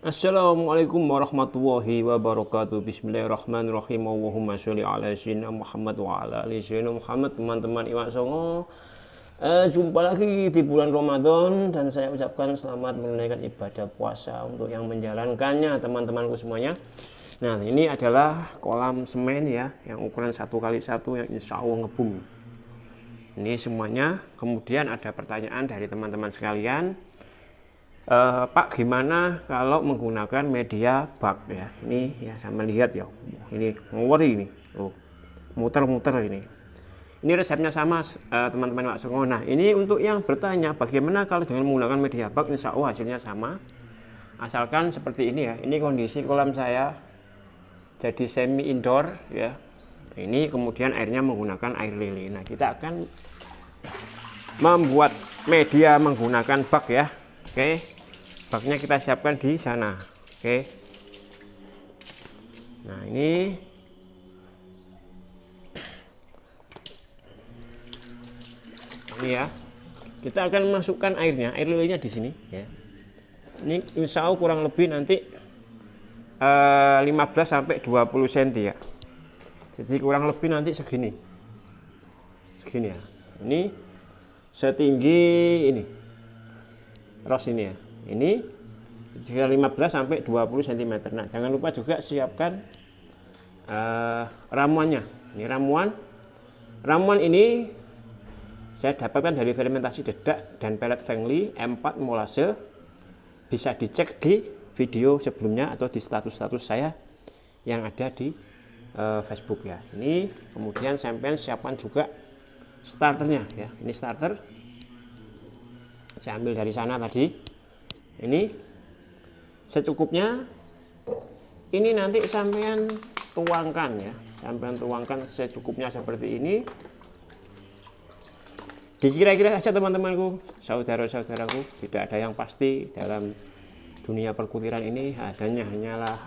Assalamualaikum warahmatullahi wabarakatuh Bismillahirrahmanirrahim Allahumma sholli ala sayyidina Muhammad wa ala ali sayyidina Muhammad teman-teman Iwak Songo eh, jumpa lagi di bulan Ramadan dan saya ucapkan selamat menunaikan ibadah puasa untuk yang menjalankannya teman-temanku semuanya nah ini adalah kolam semen ya yang ukuran satu kali satu yang insya Allah ngebum ini semuanya kemudian ada pertanyaan dari teman-teman sekalian Eh, Pak gimana kalau menggunakan media bak ya ini ya sama lihat ya ini ngori ini oh muter-muter ini ini resepnya sama eh, teman-teman Pak Songo nah ini untuk yang bertanya bagaimana kalau dengan menggunakan media bak insya Allah hasilnya sama asalkan seperti ini ya ini kondisi kolam saya jadi semi indoor ya ini kemudian airnya menggunakan air lili nah kita akan membuat media menggunakan bak ya oke okay baknya kita siapkan di sana oke nah ini ini ya kita akan masukkan airnya air lilinya di sini ya ini insya Allah kurang lebih nanti uh, eh, 15 sampai 20 cm ya jadi kurang lebih nanti segini segini ya ini setinggi ini ros ini ya ini sekitar 15 sampai 20 cm nah jangan lupa juga siapkan uh, ramuannya ini ramuan ramuan ini saya dapatkan dari fermentasi dedak dan pelet Fengli M4 molase bisa dicek di video sebelumnya atau di status-status saya yang ada di uh, Facebook ya ini kemudian sampean siapkan juga starternya ya ini starter saya ambil dari sana tadi ini secukupnya ini nanti sampean tuangkan ya sampean tuangkan secukupnya seperti ini dikira-kira saja teman-temanku saudara-saudaraku tidak ada yang pasti dalam dunia perkutiran ini adanya hanyalah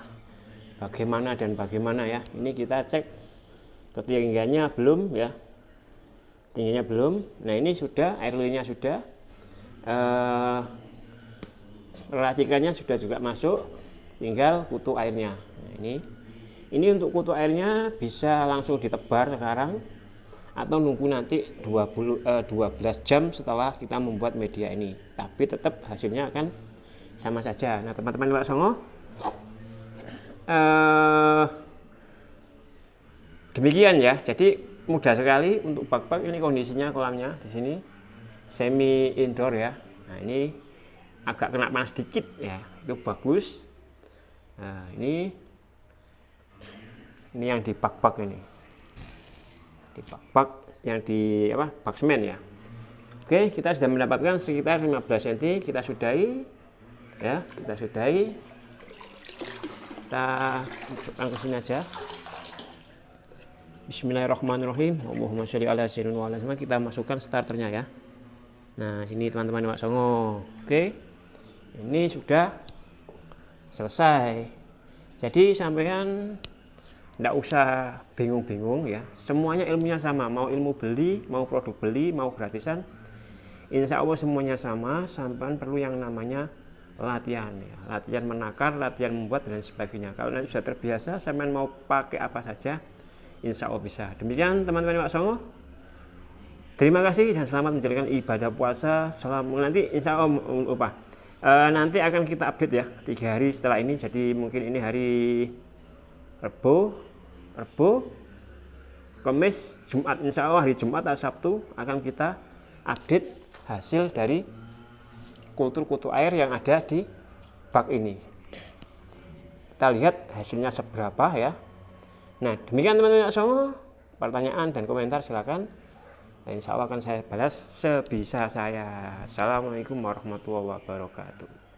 bagaimana dan bagaimana ya ini kita cek ketinggiannya belum ya tingginya belum nah ini sudah airlunya sudah eh, racikannya sudah juga masuk, tinggal kutu airnya. Nah, ini ini untuk kutu airnya bisa langsung ditebar sekarang atau nunggu nanti 20, eh, 12 jam setelah kita membuat media ini. Tapi tetap hasilnya akan sama saja. Nah, teman-teman Pak Songo, eh, demikian ya. Jadi mudah sekali untuk bak-bak ini kondisinya kolamnya di sini semi indoor ya. Nah, ini agak kena panas dikit ya itu bagus nah ini ini yang dipak-pak ini dipak-pak yang di apa bak semen ya oke kita sudah mendapatkan sekitar 15 cm kita sudahi ya kita sudahi kita masukkan ke sini aja Bismillahirrahmanirrahim Allahumma sholli ala sayyidina wa ala kita masukkan starternya ya nah ini teman-teman Pak Songo oke ini sudah selesai jadi sampean tidak usah bingung-bingung ya semuanya ilmunya sama mau ilmu beli mau produk beli mau gratisan insya Allah semuanya sama sampean perlu yang namanya latihan ya. latihan menakar latihan membuat dan sebagainya kalau nanti sudah terbiasa sampean mau pakai apa saja insya Allah bisa demikian teman-teman Pak Songo terima kasih dan selamat menjalankan ibadah puasa selama nanti insya Allah um, um, Eh, nanti akan kita update ya tiga hari setelah ini jadi mungkin ini hari Rebo Rebo Kamis Jumat Insya Allah hari Jumat atau Sabtu akan kita update hasil dari kultur kutu air yang ada di bak ini kita lihat hasilnya seberapa ya nah demikian teman-teman semua pertanyaan dan komentar silakan Nah, insya Allah akan saya balas sebisa saya. Assalamualaikum warahmatullahi wabarakatuh.